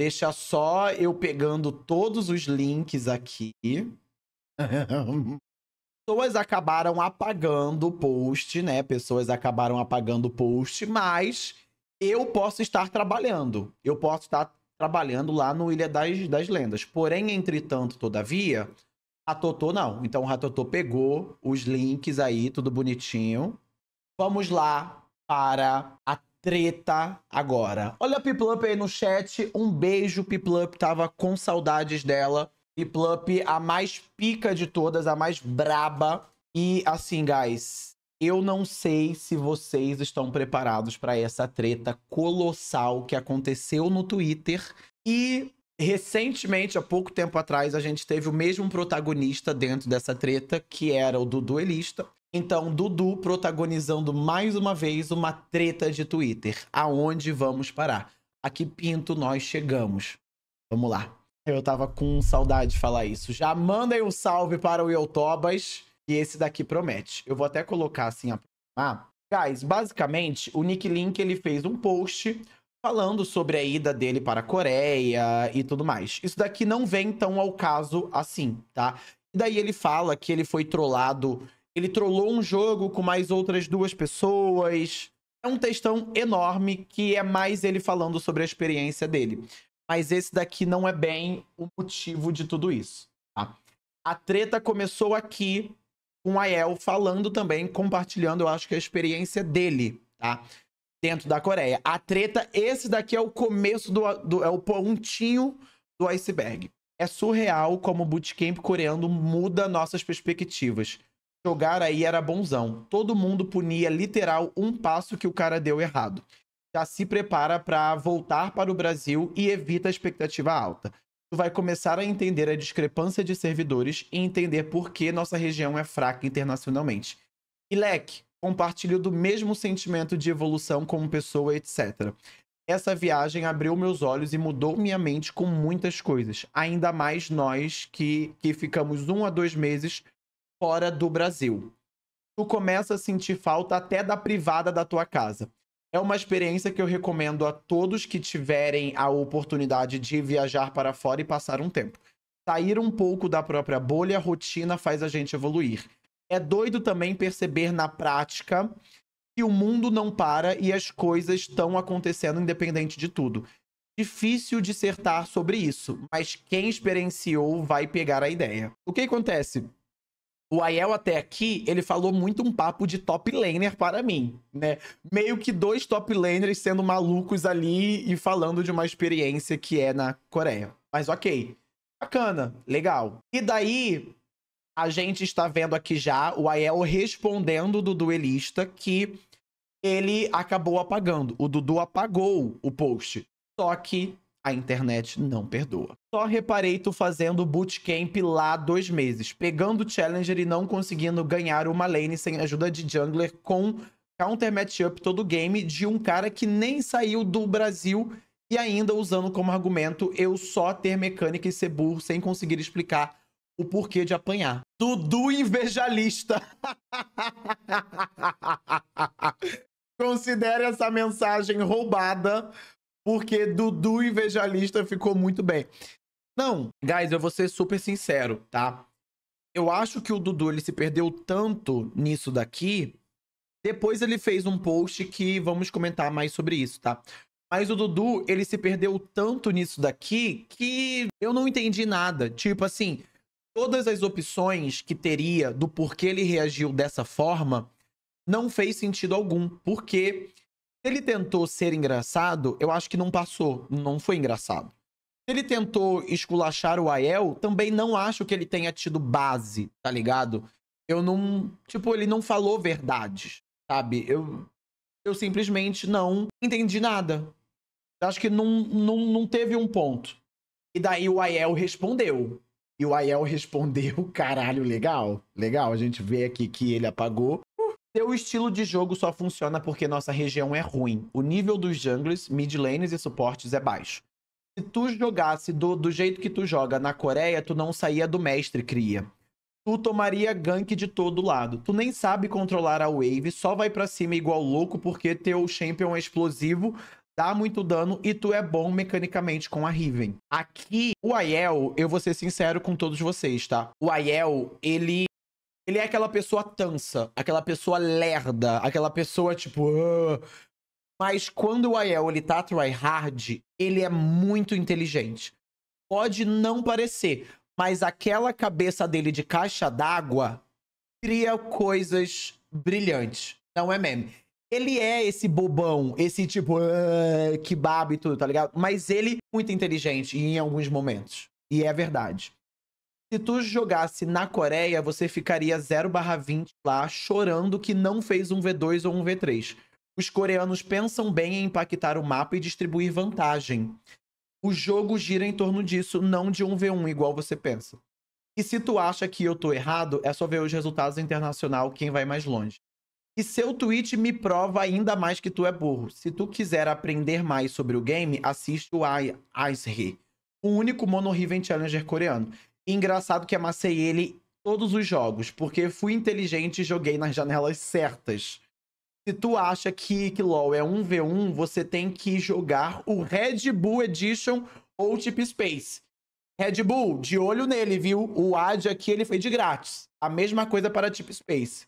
Deixa só eu pegando todos os links aqui. Pessoas acabaram apagando o post, né? Pessoas acabaram apagando o post, mas eu posso estar trabalhando. Eu posso estar trabalhando lá no Ilha das, das Lendas. Porém, entretanto, todavia, a Totô não. Então, a Totô pegou os links aí, tudo bonitinho. Vamos lá para a treta agora. Olha a Piplup aí no chat. Um beijo, Piplup. Tava com saudades dela. Piplup, a mais pica de todas, a mais braba. E assim, guys, eu não sei se vocês estão preparados para essa treta colossal que aconteceu no Twitter. E recentemente, há pouco tempo atrás, a gente teve o mesmo protagonista dentro dessa treta, que era o Duelista. Então, Dudu protagonizando mais uma vez uma treta de Twitter. Aonde vamos parar? A que pinto nós chegamos? Vamos lá. Eu tava com saudade de falar isso. Já mandem um salve para o Eutobas, e esse daqui promete. Eu vou até colocar assim, ah, guys, basicamente, o Nick Link ele fez um post falando sobre a ida dele para a Coreia e tudo mais. Isso daqui não vem tão ao caso assim, tá? E daí ele fala que ele foi trollado ele trollou um jogo com mais outras duas pessoas. É um textão enorme que é mais ele falando sobre a experiência dele. Mas esse daqui não é bem o motivo de tudo isso. Tá? A treta começou aqui com a El falando também, compartilhando, eu acho que a experiência dele, tá? Dentro da Coreia. A treta, esse daqui é o começo do, do é o pontinho do iceberg. É surreal como o bootcamp coreano muda nossas perspectivas jogar aí era bonzão. Todo mundo punia literal um passo que o cara deu errado. Já se prepara para voltar para o Brasil e evita a expectativa alta. Tu vai começar a entender a discrepância de servidores e entender por que nossa região é fraca internacionalmente. E Leque, compartilho do mesmo sentimento de evolução como pessoa, etc. Essa viagem abriu meus olhos e mudou minha mente com muitas coisas. Ainda mais nós que, que ficamos um a dois meses fora do Brasil. Tu começa a sentir falta até da privada da tua casa. É uma experiência que eu recomendo a todos que tiverem a oportunidade de viajar para fora e passar um tempo. Sair um pouco da própria bolha, rotina faz a gente evoluir. É doido também perceber na prática que o mundo não para e as coisas estão acontecendo independente de tudo. Difícil dissertar sobre isso, mas quem experienciou vai pegar a ideia. O que acontece? O Aiel até aqui, ele falou muito um papo de top laner para mim, né? Meio que dois top laners sendo malucos ali e falando de uma experiência que é na Coreia. Mas ok, bacana, legal. E daí, a gente está vendo aqui já o Aiel respondendo do duelista que ele acabou apagando. O Dudu apagou o post. Só que a internet não perdoa. Só reparei tu fazendo bootcamp lá dois meses, pegando Challenger e não conseguindo ganhar uma lane sem ajuda de jungler com counter matchup todo game de um cara que nem saiu do Brasil e ainda usando como argumento eu só ter mecânica e ser burro sem conseguir explicar o porquê de apanhar. Dudu invejalista. Considere essa mensagem roubada porque Dudu Invejalista ficou muito bem. Não, guys, eu vou ser super sincero, tá? Eu acho que o Dudu ele se perdeu tanto nisso daqui. Depois ele fez um post que vamos comentar mais sobre isso, tá? Mas o Dudu, ele se perdeu tanto nisso daqui que eu não entendi nada. Tipo assim, todas as opções que teria do porquê ele reagiu dessa forma não fez sentido algum. Porque ele tentou ser engraçado, eu acho que não passou, não foi engraçado. Ele tentou esculachar o Ael, também não acho que ele tenha tido base, tá ligado? Eu não. Tipo, ele não falou verdades, sabe? Eu, eu simplesmente não entendi nada. Eu acho que não, não, não teve um ponto. E daí o Ael respondeu. E o Ael respondeu, caralho, legal, legal. A gente vê aqui que ele apagou. Seu estilo de jogo só funciona porque nossa região é ruim. O nível dos junglers, mid lanes e suportes é baixo. Se tu jogasse do, do jeito que tu joga na Coreia, tu não saía do mestre, cria. Tu tomaria gank de todo lado. Tu nem sabe controlar a wave, só vai para cima igual louco porque teu champion é explosivo, dá muito dano e tu é bom mecanicamente com a Riven. Aqui, o Aiel, eu vou ser sincero com todos vocês, tá? O Aiel, ele ele é aquela pessoa tansa, aquela pessoa lerda, aquela pessoa tipo. Uh... Mas quando o Aiel ele tá tryhard, ele é muito inteligente. Pode não parecer, mas aquela cabeça dele de caixa d'água cria coisas brilhantes. Não é meme. Ele é esse bobão, esse tipo, uh, que baba e tudo, tá ligado? Mas ele é muito inteligente em alguns momentos. E é verdade. Se tu jogasse na Coreia, você ficaria 0/20 lá, chorando que não fez um V2 ou um V3. Os coreanos pensam bem em impactar o mapa e distribuir vantagem. O jogo gira em torno disso, não de um V1 igual você pensa. E se tu acha que eu tô errado, é só ver os resultados internacional, quem vai mais longe. E seu tweet me prova ainda mais que tu é burro. Se tu quiser aprender mais sobre o game, assiste o Ice He, o único Mono Riven Challenger coreano engraçado que amassei ele todos os jogos, porque fui inteligente e joguei nas janelas certas. Se tu acha que, que LoL é 1v1, você tem que jogar o Red Bull Edition ou Tip Space. Red Bull, de olho nele, viu? O AD aqui ele foi de grátis. A mesma coisa para Tip Space.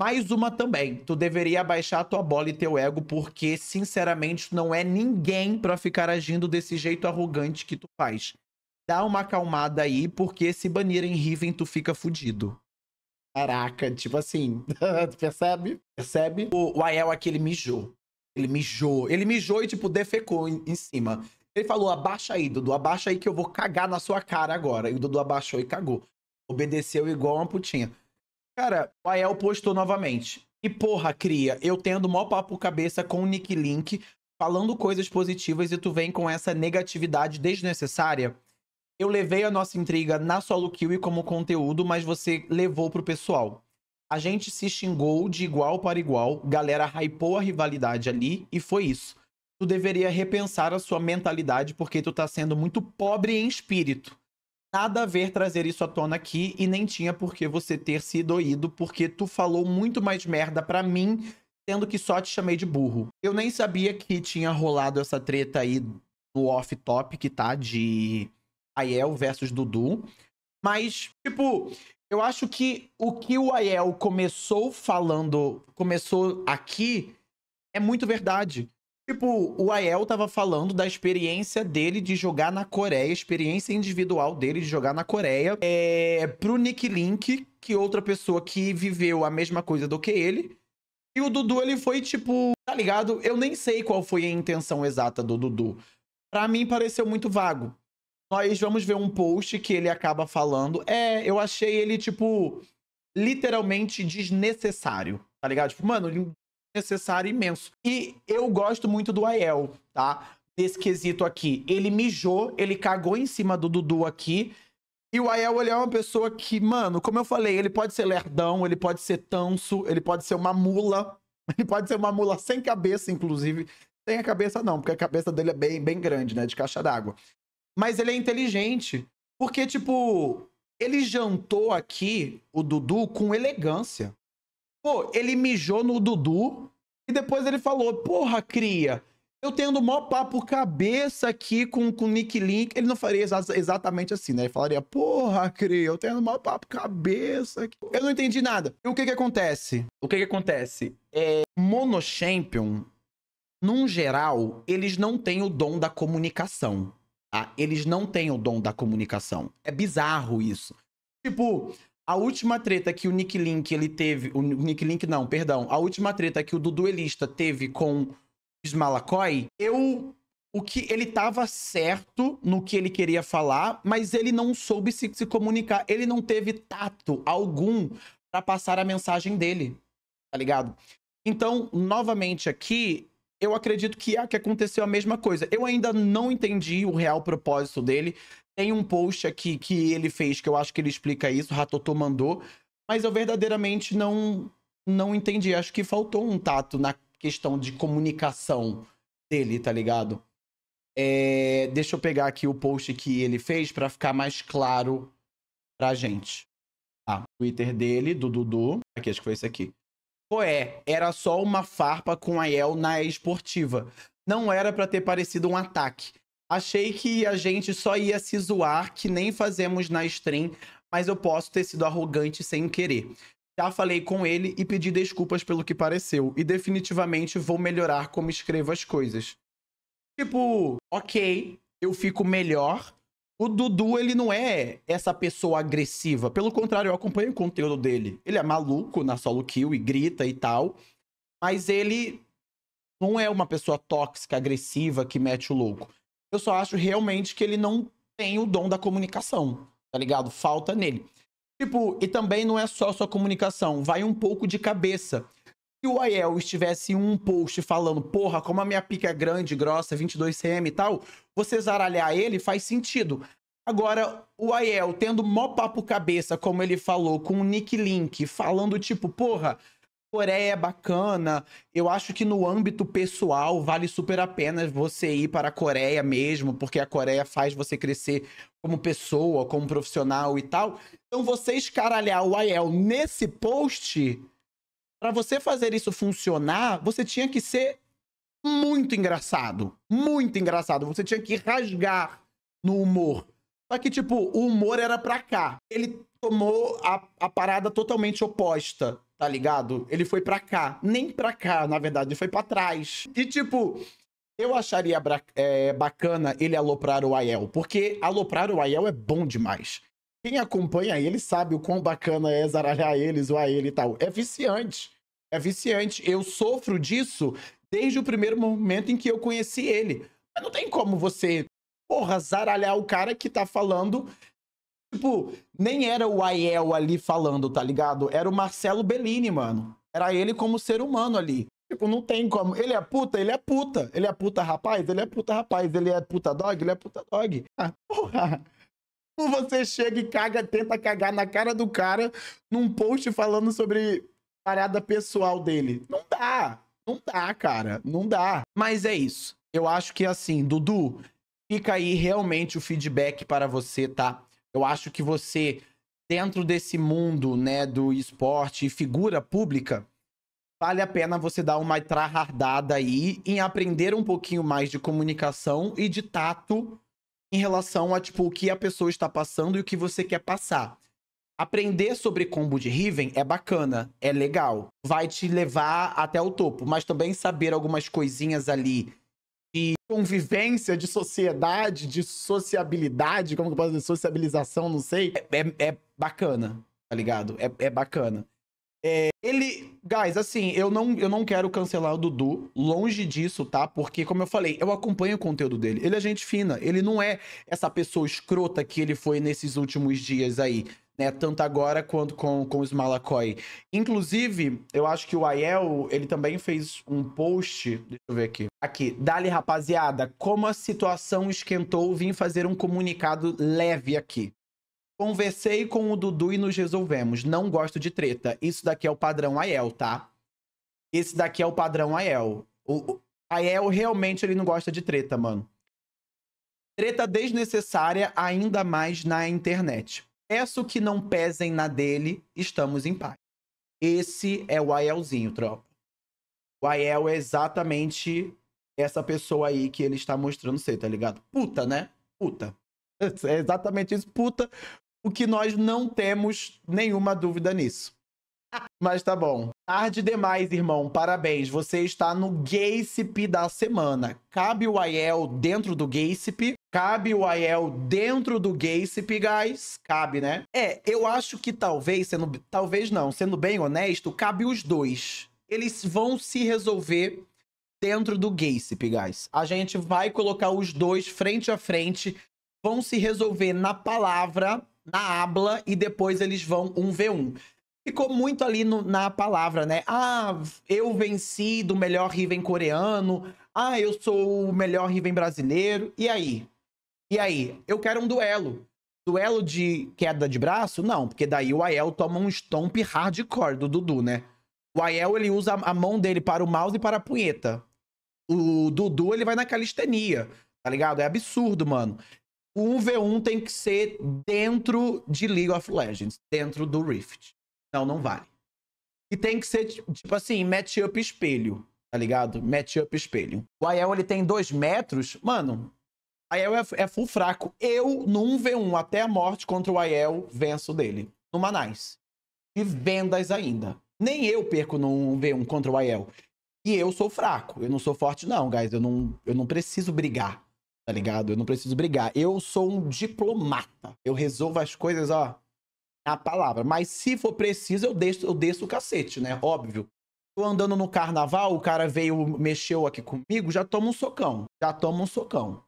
Mais uma também. Tu deveria abaixar tua bola e teu ego, porque, sinceramente, não é ninguém para ficar agindo desse jeito arrogante que tu faz dá uma acalmada aí, porque se banirem Riven, tu fica fudido. Caraca, tipo assim, percebe? Percebe? O, o Ael aquele mijou. Ele mijou. Ele mijou e, tipo, defecou em, em, cima. Ele falou, abaixa aí, Dudu, abaixa aí que eu vou cagar na sua cara agora. E o Dudu abaixou e cagou. Obedeceu igual uma putinha. Cara, o Ael postou novamente. E porra, cria, eu tendo mó papo cabeça com o Nick Link, falando coisas positivas e tu vem com essa negatividade desnecessária eu levei a nossa intriga na solo kill e como conteúdo, mas você levou pro pessoal. A gente se xingou de igual para igual, galera hypou a rivalidade ali e foi isso. Tu deveria repensar a sua mentalidade porque tu tá sendo muito pobre em espírito. Nada a ver trazer isso à tona aqui e nem tinha por que você ter se doído porque tu falou muito mais merda pra mim, sendo que só te chamei de burro. Eu nem sabia que tinha rolado essa treta aí no off-top que tá de Aiel versus Dudu. Mas, tipo, eu acho que o que o Aiel começou falando, começou aqui, é muito verdade. Tipo, o Aiel tava falando da experiência dele de jogar na Coreia, experiência individual dele de jogar na Coreia. É, pro Nick Link, que outra pessoa que viveu a mesma coisa do que ele. E o Dudu, ele foi tipo, tá ligado? Eu nem sei qual foi a intenção exata do Dudu. Pra mim, pareceu muito vago nós vamos ver um post que ele acaba falando. É, eu achei ele, tipo, literalmente desnecessário, tá ligado? Tipo, mano, é desnecessário imenso. E eu gosto muito do Aiel, tá? Nesse quesito aqui. Ele mijou, ele cagou em cima do Dudu aqui. E o Aiel, ele é uma pessoa que, mano, como eu falei, ele pode ser lerdão, ele pode ser tanso, ele pode ser uma mula. Ele pode ser uma mula sem cabeça, inclusive. Sem a cabeça, não, porque a cabeça dele é bem, bem grande, né? De caixa d'água mas ele é inteligente. Porque, tipo, ele jantou aqui, o Dudu, com elegância. Pô, ele mijou no Dudu e depois ele falou: Porra, cria, eu tendo maior papo cabeça aqui com o Nick Link. Ele não faria exa exatamente assim, né? Ele falaria: Porra, cria, eu tendo maior papo cabeça aqui. Eu não entendi nada. E o que que acontece? O que que acontece? É, Monochampion, num geral, eles não têm o dom da comunicação. Tá? Eles não têm o dom da comunicação. É bizarro isso. Tipo, a última treta que o Nick Link ele teve. O Nick Link não, perdão. A última treta que o Duduelista teve com Smalacoy, eu. O que ele tava certo no que ele queria falar, mas ele não soube se, se comunicar. Ele não teve tato algum para passar a mensagem dele. Tá ligado? Então, novamente aqui, eu acredito que é que aconteceu a mesma coisa. Eu ainda não entendi o real propósito dele. Tem um post aqui que ele fez que eu acho que ele explica isso, Ratotô mandou, mas eu verdadeiramente não não entendi. Acho que faltou um tato na questão de comunicação dele, tá ligado? É, deixa eu pegar aqui o post que ele fez para ficar mais claro pra gente. Ah, Twitter dele, do Dudu. Aqui, acho que foi esse aqui. Coé era só uma farpa com a El na esportiva. Não era para ter parecido um ataque. Achei que a gente só ia se zoar, que nem fazemos na stream, mas eu posso ter sido arrogante sem querer. Já falei com ele e pedi desculpas pelo que pareceu, e definitivamente vou melhorar como escrevo as coisas. Tipo, ok, eu fico melhor, o Dudu, ele não é essa pessoa agressiva. Pelo contrário, eu acompanho o conteúdo dele. Ele é maluco na solo kill e grita e tal. Mas ele não é uma pessoa tóxica, agressiva, que mete o louco. Eu só acho realmente que ele não tem o dom da comunicação, tá ligado? Falta nele. Tipo, e também não é só sua comunicação, vai um pouco de cabeça se o Aiel estivesse em um post falando, porra, como a minha pica é grande, grossa, 22 cm e tal, você zaralhar ele faz sentido. Agora, o Aiel tendo mó papo cabeça, como ele falou, com o Nick Link, falando tipo, porra, Coreia é bacana, eu acho que no âmbito pessoal vale super a pena você ir para a Coreia mesmo, porque a Coreia faz você crescer como pessoa, como profissional e tal. Então, você escaralhar o Aiel nesse post para você fazer isso funcionar, você tinha que ser muito engraçado. Muito engraçado. Você tinha que rasgar no humor. Só que, tipo, o humor era pra cá. Ele tomou a, a parada totalmente oposta, tá ligado? Ele foi pra cá. Nem pra cá, na verdade, ele foi pra trás. E, tipo, eu acharia é, bacana ele aloprar o Aiel, porque aloprar o Aiel é bom demais. Quem acompanha ele sabe o quão bacana é zaralhar ele, zoar ele e tal. É viciante. É viciante. Eu sofro disso desde o primeiro momento em que eu conheci ele. Mas não tem como você, porra, zaralhar o cara que tá falando. Tipo, nem era o Aiel ali falando, tá ligado? Era o Marcelo Bellini, mano. Era ele como ser humano ali. Tipo, não tem como. Ele é puta, ele é puta. Ele é puta rapaz, ele é puta rapaz. Ele é puta dog, ele é puta dog. Ah, porra. Tipo, você chega e caga, tenta cagar na cara do cara num post falando sobre parada pessoal dele. Não dá. Não dá, cara. Não dá. Mas é isso. Eu acho que assim, Dudu, fica aí realmente o feedback para você, tá? Eu acho que você, dentro desse mundo, né, do esporte e figura pública, vale a pena você dar uma trahardada aí em aprender um pouquinho mais de comunicação e de tato em relação a tipo o que a pessoa está passando e o que você quer passar. Aprender sobre combo de Riven é bacana, é legal, vai te levar até o topo, mas também saber algumas coisinhas ali de convivência, de sociedade, de sociabilidade, como que eu posso dizer, sociabilização, não sei, é, é, é bacana, tá ligado? É, é bacana. É, ele Guys, assim, eu não, eu não quero cancelar o Dudu, longe disso, tá? Porque, como eu falei, eu acompanho o conteúdo dele. Ele é gente fina, ele não é essa pessoa escrota que ele foi nesses últimos dias aí, né? Tanto agora quanto com, com os Malakoi. Inclusive, eu acho que o Aiel, ele também fez um post, deixa eu ver aqui. Aqui, dali rapaziada, como a situação esquentou, vim fazer um comunicado leve aqui. Conversei com o Dudu e nos resolvemos. Não gosto de treta. Isso daqui é o padrão Aiel, tá? Esse daqui é o padrão Aiel. O, Aiel realmente ele não gosta de treta, mano. Treta desnecessária, ainda mais na internet. Peço que não pesem na dele, estamos em paz. Esse é o Aielzinho, tropa. O Aiel é exatamente essa pessoa aí que ele está mostrando ser, tá ligado? Puta, né? Puta. É exatamente isso, puta o que nós não temos nenhuma dúvida nisso. Mas tá bom. tarde demais, irmão. Parabéns. Você está no Gaysip da semana. Cabe o Aiel dentro do Gaysip? Cabe o Aiel dentro do Gaysip, guys? Cabe, né? É, eu acho que talvez, sendo, talvez não, sendo bem honesto, cabe os dois. Eles vão se resolver dentro do Gaysip, guys. A gente vai colocar os dois frente a frente, vão se resolver na palavra na abla e depois eles vão um V1. Ficou muito ali no, na palavra, né? Ah, eu venci do melhor Riven coreano. Ah, eu sou o melhor Riven brasileiro. E aí? E aí? Eu quero um duelo. Duelo de queda de braço? Não, porque daí o Aiel toma um stomp hardcore do Dudu, né? O Aiel, ele usa a mão dele para o mouse e para a punheta. O Dudu, ele vai na calistenia, tá ligado? É absurdo, mano o 1v1 tem que ser dentro de League of Legends, dentro do Rift. Não, não vale. E tem que ser, tipo assim, matchup espelho, tá ligado? Matchup espelho. O Aiel, ele tem 2 metros. Mano, Aiel é, é full fraco. Eu, no 1v1 até a morte contra o Aiel, venço dele. No Manais. E vendas ainda. Nem eu perco no 1v1 contra o Aiel. E eu sou fraco. Eu não sou forte, não, guys. Eu não, eu não preciso brigar tá ligado? Eu não preciso brigar. Eu sou um diplomata. Eu resolvo as coisas, ó, na palavra. Mas se for preciso, eu desço, eu desço o cacete, né? Óbvio. Tô andando no carnaval, o cara veio, mexeu aqui comigo, já toma um socão. Já toma um socão. Tá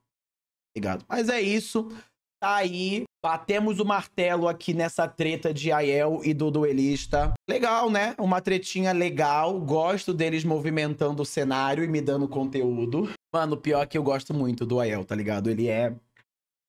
ligado? Mas é isso. Tá aí. Batemos o martelo aqui nessa treta de Aiel e do duelista. Legal, né? Uma tretinha legal. Gosto deles movimentando o cenário e me dando conteúdo. Mano, o pior é que eu gosto muito do Ael, tá ligado? Ele é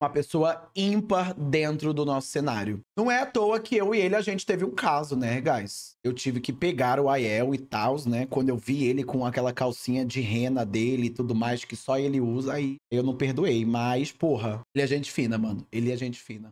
uma pessoa ímpar dentro do nosso cenário. Não é à toa que eu e ele, a gente teve um caso, né, guys? Eu tive que pegar o Ael e tal, né? Quando eu vi ele com aquela calcinha de rena dele e tudo mais, que só ele usa, aí eu não perdoei. Mas, porra, ele é gente fina, mano. Ele é gente fina.